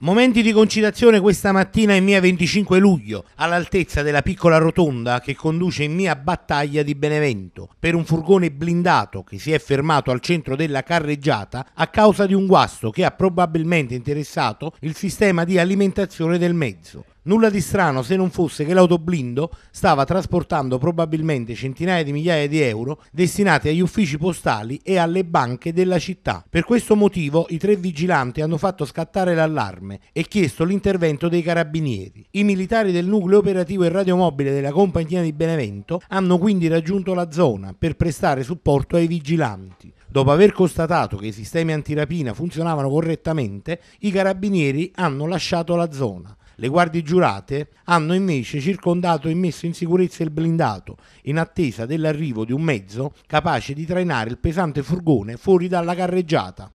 Momenti di concitazione questa mattina in via 25 luglio, all'altezza della piccola rotonda che conduce in via Battaglia di Benevento, per un furgone blindato che si è fermato al centro della carreggiata a causa di un guasto che ha probabilmente interessato il sistema di alimentazione del mezzo. Nulla di strano se non fosse che l'autoblindo stava trasportando probabilmente centinaia di migliaia di euro destinati agli uffici postali e alle banche della città. Per questo motivo i tre vigilanti hanno fatto scattare l'allarme allarme e chiesto l'intervento dei carabinieri. I militari del nucleo operativo e radiomobile della compagnia di Benevento hanno quindi raggiunto la zona per prestare supporto ai vigilanti. Dopo aver constatato che i sistemi antirapina funzionavano correttamente, i carabinieri hanno lasciato la zona. Le guardie giurate hanno invece circondato e messo in sicurezza il blindato, in attesa dell'arrivo di un mezzo capace di trainare il pesante furgone fuori dalla carreggiata.